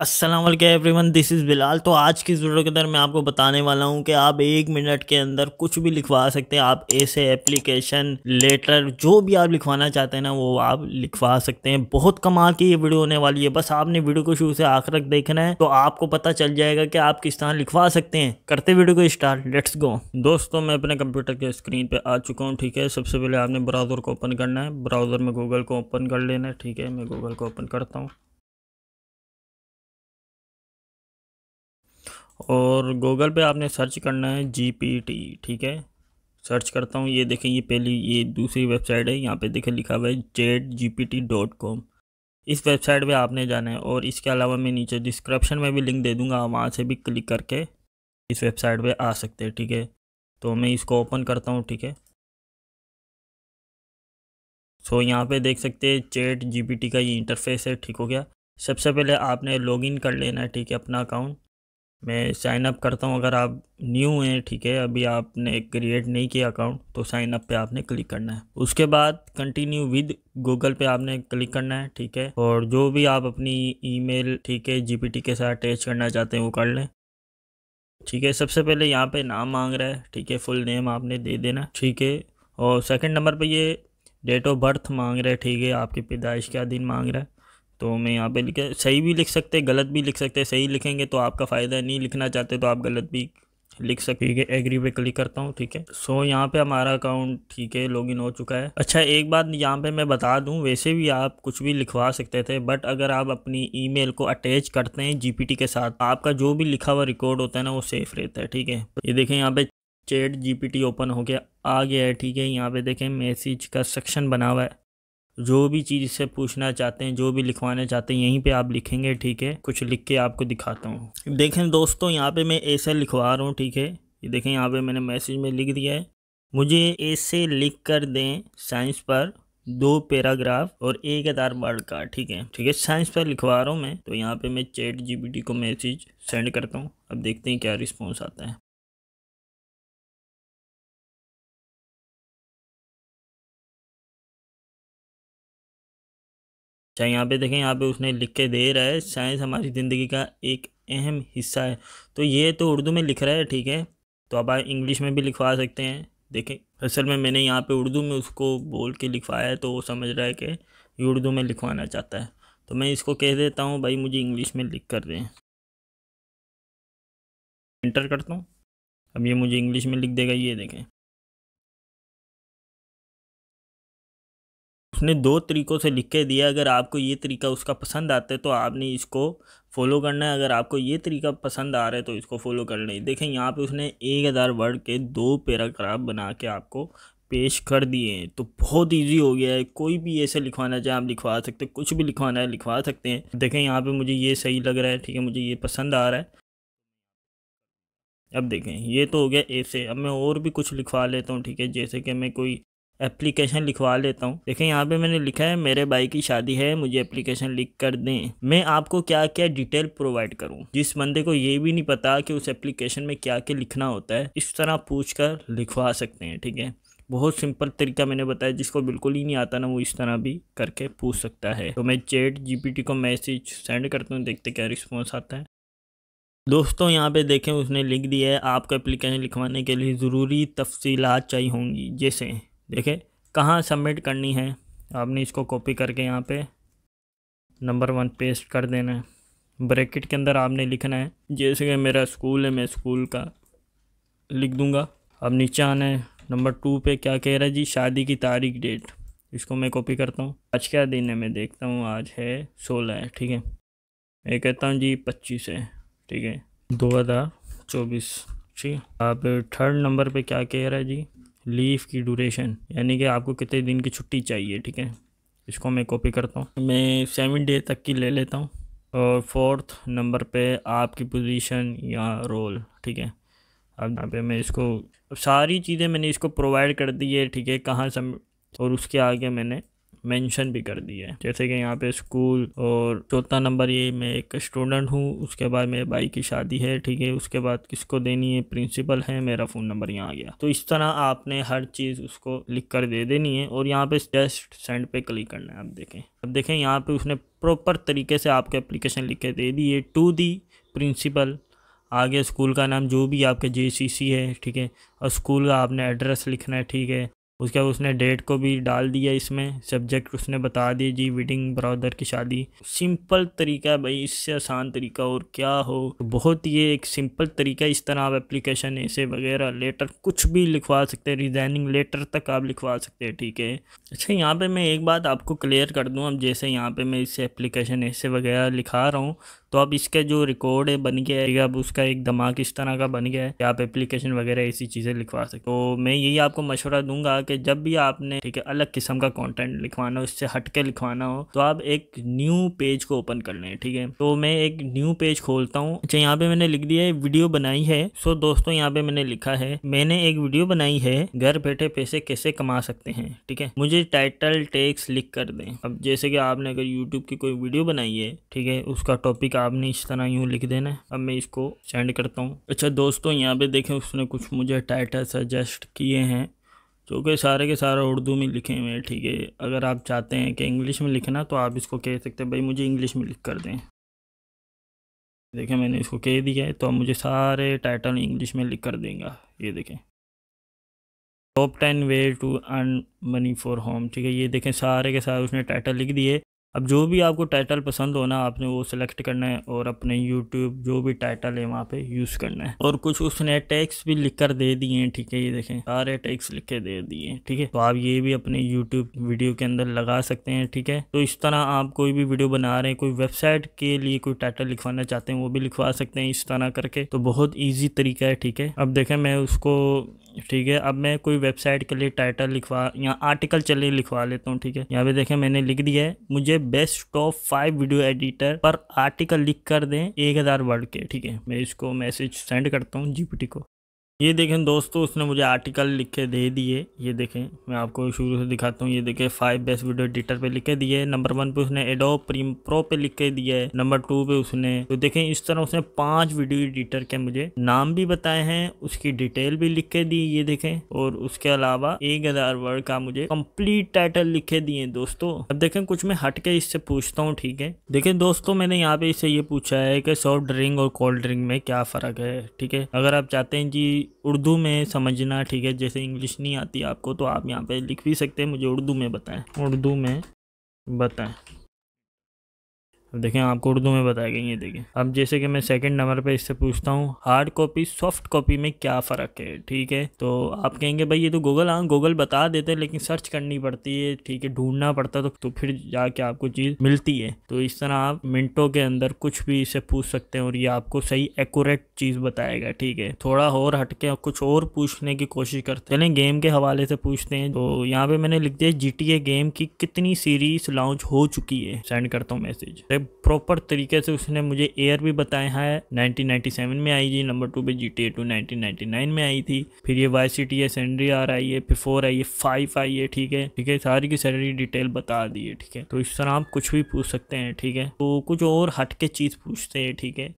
Aslam every one this is Bilal तो आज की ज़रूरत के अंदर मैं आपको बताने वाला हूँ कि आप एक मिनट के अंदर कुछ भी लिखवा सकते हैं आप ऐसे एप्लीकेशन लेटर जो भी आप लिखवाना चाहते हैं ना वो आप लिखवा सकते हैं बहुत कमाल की ये वीडियो होने वाली है बस आपने वीडियो को शुरू से आखिर तक देखना है तो आपको पता चल जाएगा कि आप किस तरह लिखवा सकते हैं करते वीडियो को स्टार्ट लेट्स गो दोस्तों मैं अपने कंप्यूटर के स्क्रीन पर आ चुका हूँ ठीक है सबसे पहले आपने ब्राउज़र को ओपन करना है ब्राउज़र में गूगल को ओपन कर लेना है ठीक है मैं गूगल को ओपन करता हूँ और गूगल पे आपने सर्च करना है जी पी टी ठीक है सर्च करता हूँ ये देखें ये पहली ये दूसरी वेबसाइट है यहाँ पे देखें लिखा हुआ है Z G P T dot com इस वेबसाइट पे आपने जाना है और इसके अलावा मैं नीचे डिस्क्रिप्शन में भी लिंक दे दूँगा आप वहाँ से भी क्लिक करके इस वेबसाइट पे आ सकते हैं ठीक है तो मैं इसको ओपन करता हूँ ठीक है सो यहाँ पे देख सकते हैं चेट जी का ये इंटरफेस है ठीक हो गया सबसे पहले आपने लॉगिन कर लेना है ठीक है अपना अकाउंट मैं साइन अप करता हूँ अगर आप न्यू हैं ठीक है अभी आपने क्रिएट नहीं किया अकाउंट तो साइन अप पे आपने क्लिक करना है उसके बाद कंटिन्यू विद गूगल पे आपने क्लिक करना है ठीक है और जो भी आप अपनी ईमेल ठीक है जीपीटी के साथ अटैच करना चाहते हैं वो कर लें ठीक है सबसे पहले यहाँ पर नाम मांग रहा है ठीक है फुल नेम आपने दे देना ठीक है और सेकेंड नंबर पर ये डेट ऑफ बर्थ मांग रहे हैं ठीक है आपकी पैदाइश का दिन मांग रहा है तो मैं यहाँ पे लिखा सही भी लिख सकते हैं गलत भी लिख सकते हैं सही लिखेंगे तो आपका फ़ायदा नहीं लिखना चाहते तो आप गलत भी लिख सकते एग्री पे क्लिक करता हूँ ठीक है सो so, यहाँ पे हमारा अकाउंट ठीक है लॉगिन हो चुका है अच्छा एक बात यहाँ पे मैं बता दूँ वैसे भी आप कुछ भी लिखवा सकते थे बट अगर आप अपनी ईमेल को अटैच करते हैं जीपीटी के साथ आपका जो भी लिखा हुआ रिकॉर्ड होता है ना वो सेफ रहता है ठीक है ये देखें यहाँ पे चैट जी ओपन हो गया आ गया है ठीक है यहाँ पे देखें मैसेज का सेक्शन बना हुआ है जो भी चीज़ इससे पूछना चाहते हैं जो भी लिखवाना चाहते हैं यहीं पे आप लिखेंगे ठीक है कुछ लिख के आपको दिखाता हूँ देखें दोस्तों यहाँ पे मैं ऐसा लिखवा रहा हूँ ठीक है ये देखें यहाँ पे मैंने मैसेज में लिख दिया है मुझे ऐसे लिख कर दें साइंस पर दो पैराग्राफ और एक हज़ार वर्ड का ठीक है ठीक है साइंस पर लिखवा रहा हूँ मैं तो यहाँ पर मैं चैट जी को मैसेज सेंड करता हूँ अब देखते हैं क्या रिस्पॉन्स आता है चाहे यहाँ पे देखें यहाँ पे उसने लिख के दे रहा है साइंस हमारी ज़िंदगी का एक अहम हिस्सा है तो ये तो उर्दू में लिख रहा है ठीक है तो आप इंग्लिश में भी लिखवा सकते हैं देखें असल में मैंने यहाँ पे उर्दू में उसको बोल के लिखवाया है तो वो समझ रहा है कि ये उर्दू में लिखवाना चाहता है तो मैं इसको कह देता हूँ भाई मुझे इंग्लिश में लिख कर दें इंटर करता हूँ अब ये मुझे इंग्लिश में लिख देगा ये देखें उसने दो तरीक़ों से लिख के दिया अगर आपको ये तरीका उसका पसंद आता है तो आपने इसको फॉलो करना है अगर आपको ये तरीका पसंद आ रहा है तो इसको फॉलो करना है देखें यहाँ पे उसने एक हज़ार वर्ड के दो पैराग्राफ बना के आपको पेश कर दिए हैं तो बहुत इजी हो गया है कोई भी ऐसे लिखवाना चाहे आप लिखवा सकते हैं कुछ भी लिखवाना है लिखवा सकते हैं देखें यहाँ पर मुझे ये सही लग रहा है ठीक है मुझे ये पसंद आ रहा है अब देखें ये तो हो गया ऐसे अब मैं और भी कुछ लिखवा लेता हूँ ठीक है जैसे कि मैं कोई एप्लीकेशन लिखवा लेता हूँ देखें यहाँ पे मैंने लिखा है मेरे भाई की शादी है मुझे एप्लीकेशन लिख कर दें मैं आपको क्या क्या डिटेल प्रोवाइड करूँ जिस बंदे को ये भी नहीं पता कि उस एप्लीकेशन में क्या क्या लिखना होता है इस तरह पूछ कर लिखवा सकते हैं ठीक है बहुत सिंपल तरीका मैंने बताया जिसको बिल्कुल ही नहीं आता ना वो इस तरह भी करके पूछ सकता है तो मैं चैट जी को मैसेज सेंड करता हूँ देखते क्या रिस्पॉन्स आता है दोस्तों यहाँ पे देखें उसने लिख दिया है आपको एप्लीकेशन लिखवाने के लिए ज़रूरी तफसीलात चाहिए होंगी जैसे देखे कहाँ सबमिट करनी है आपने इसको कॉपी करके यहाँ पे नंबर वन पेस्ट कर देना है ब्रैकेट के अंदर आपने लिखना है जैसे कि मेरा स्कूल है मैं स्कूल का लिख दूँगा अब नीचे आना है नंबर टू पे क्या कह रहा है जी शादी की तारीख डेट इसको मैं कॉपी करता हूँ आज क्या दिन है मैं देखता हूँ आज है सोलह है ठीक है मैं कहता हूँ जी पच्चीस है ठीक है दो हज़ार चौबीस ठीक है थर्ड नंबर पे क्या कह रहा है जी लीव की ड्यूरेशन यानी कि आपको कितने दिन की छुट्टी चाहिए ठीक है इसको मैं कॉपी करता हूँ मैं सेवन डे तक की ले लेता हूँ और फोर्थ नंबर पे आपकी पोजीशन या रोल ठीक है अब यहाँ पे मैं इसको सारी चीज़ें मैंने इसको प्रोवाइड कर दी है ठीक है कहाँ सब और उसके आगे मैंने मेंशन भी कर दिया है जैसे कि यहाँ पे स्कूल और चौथा नंबर ये मैं एक स्टूडेंट हूँ उसके बाद मेरे भाई की शादी है ठीक है उसके बाद किसको देनी है प्रिंसिपल है मेरा फ़ोन नंबर यहाँ आ गया तो इस तरह आपने हर चीज़ उसको लिख कर दे देनी है और यहाँ पे जस्ट सेंड पे क्लिक करना है आप देखें अब देखें यहाँ पे उसने प्रॉपर तरीके से आपको एप्लीकेशन लिख के दे दी है टू दी प्रिंसिपल आगे स्कूल का नाम जो भी आपके जे है ठीक है और स्कूल का आपने एड्रेस लिखना है ठीक है उसके बाद उसने डेट को भी डाल दिया इसमें सब्जेक्ट उसने बता दिए जी वेडिंग ब्रदर की शादी सिंपल तरीका है भाई इससे आसान तरीका और क्या हो तो बहुत ही एक सिंपल तरीका इस तरह आप एप्लीकेशन ऐसे वगैरह लेटर कुछ भी लिखवा सकते हैं रिजाइनिंग लेटर तक आप लिखवा सकते हैं ठीक है अच्छा यहाँ पर मैं एक बात आपको क्लियर कर दूँ अब जैसे यहाँ पर मैं इससे एप्लीकेशन ऐसे वगैरह लिखा रहा हूँ तो अब इसके जो रिकॉर्ड है बन गया है अब उसका एक दिमाग इस तरह का बन गया है आप एप्लीकेशन वगैरह ऐसी चीज़ें लिखवा सकते तो मैं यही आपको मशवरा दूंगा कि जब भी आपने ठीक है अलग किस्म का कंटेंट लिखवाना हो इससे हटके लिखवाना हो तो आप एक न्यू पेज को ओपन कर लें ठीक है तो मैं एक न्यू पेज खोलता हूँ अच्छा यहाँ पे मैंने लिख दिया है वीडियो बनाई है सो दोस्तों यहाँ पे मैंने लिखा है मैंने एक वीडियो बनाई है घर बैठे पैसे कैसे कमा सकते हैं ठीक है मुझे टाइटल टेक्स लिख कर दें अब जैसे कि आपने अगर यूट्यूब की कोई वीडियो बनाई है ठीक है उसका टॉपिक आपने इस तरह यूँ लिख देना है अब मैं इसको सेंड करता हूँ अच्छा दोस्तों यहाँ पे देखें उसने कुछ मुझे टाइटल सजेस्ट किए हैं जो कि सारे के सारे उर्दू में लिखे हुए हैं ठीक है अगर आप चाहते हैं कि इंग्लिश में लिखना तो आप इसको कह सकते हैं भाई मुझे इंग्लिश में लिख कर दें देखें मैंने इसको कह दिया है तो अब मुझे सारे टाइटल इंग्लिश में लिख कर देगा ये देखें top ten way to earn money for home ठीक है ये देखें सारे के सारे उसने टाइटल लिख दिए अब जो भी आपको टाइटल पसंद होना आपने वो सिलेक्ट करना है और अपने यूट्यूब जो भी टाइटल है वहाँ पे यूज़ करना है और कुछ उसने टैक्स भी लिख कर दे दिए हैं ठीक है ये देखें सारे टैक्स लिख के दे दिए हैं ठीक है तो आप ये भी अपने यूट्यूब वीडियो के अंदर लगा सकते हैं ठीक है तो इस तरह आप कोई भी वीडियो बना रहे हैं कोई वेबसाइट के लिए कोई टाइटल लिखवाना चाहते हैं वो भी लिखवा सकते हैं इस तरह करके तो बहुत ईजी तरीका है ठीक है अब देखें मैं उसको ठीक है अब मैं कोई वेबसाइट के लिए टाइटल लिखवा या आर्टिकल चले लिखवा लेता हूँ ठीक है यहाँ पे देखें मैंने लिख दिया है मुझे best top five video editor पर आर्टिकल लिख कर दें एक हज़ार वर्ड के ठीक है मैं इसको मैसेज सेंड करता हूँ जीपीटी को ये देखें दोस्तों उसने मुझे आर्टिकल लिख के दे दिए ये देखें मैं आपको शुरू से दिखाता हूँ ये देखें फाइव बेस्ट वीडियो एडिटर पे लिख के दिए नंबर वन पे उसने एडो प्रीम प्रो पे लिख के दिया है नंबर टू पे उसने तो देखें इस तरह उसने पांच वीडियो एडिटर के मुझे नाम भी बताए हैं उसकी डिटेल भी लिख के दी ये देखे और उसके अलावा एक हजार वर्ड का मुझे कम्प्लीट टाइटल लिख के दिए दोस्तों अब देखें कुछ मैं हटके इससे पूछता हूँ ठीक है देखें दोस्तों मैंने यहाँ पे इससे ये पूछा है की सॉफ्ट ड्रिंक और कोल्ड ड्रिंक में क्या फर्क है ठीक है अगर आप चाहते हैं जी उर्दू में समझना ठीक है जैसे इंग्लिश नहीं आती आपको तो आप यहाँ पे लिख भी सकते हैं मुझे उर्दू में बताएं उर्दू में बताएं अब देखें आपको उर्दू में बताया गया ये देखें अब जैसे कि मैं सेकंड नंबर पे इससे पूछता हूँ हार्ड कॉपी सॉफ्ट कॉपी में क्या फ़र्क है ठीक है तो आप कहेंगे भाई ये तो गूगल हाँ गूगल बता देते हैं लेकिन सर्च करनी पड़ती है ठीक है ढूंढना पड़ता तो, तो फिर जाके आपको चीज़ मिलती है तो इस तरह आप मिनटों के अंदर कुछ भी इसे पूछ सकते हैं और ये आपको सही एकट चीज़ बताएगा ठीक है थोड़ा और हटके कुछ और पूछने की कोशिश करते चले गेम के हवाले से पूछते हैं तो यहाँ पे मैंने लिख दिया जी गेम की कितनी सीरीज लॉन्च हो चुकी है सेंड करता हूँ मैसेज प्रॉपर तरीके से उसने मुझे एयर भी बताया है 1997 में आई थी नंबर टू पे G T A two nineteen में आई थी फिर ये वाई सी टी है सैलरी आर आई है फिर फोर आई है फाइव आई है ठीक है ठीक है सारी की सैलरी डिटेल बता दी है ठीक है तो इस तरह आप कुछ भी पूछ सकते हैं ठीक है तो कुछ और हटके चीज़ पूछते हैं ठीक है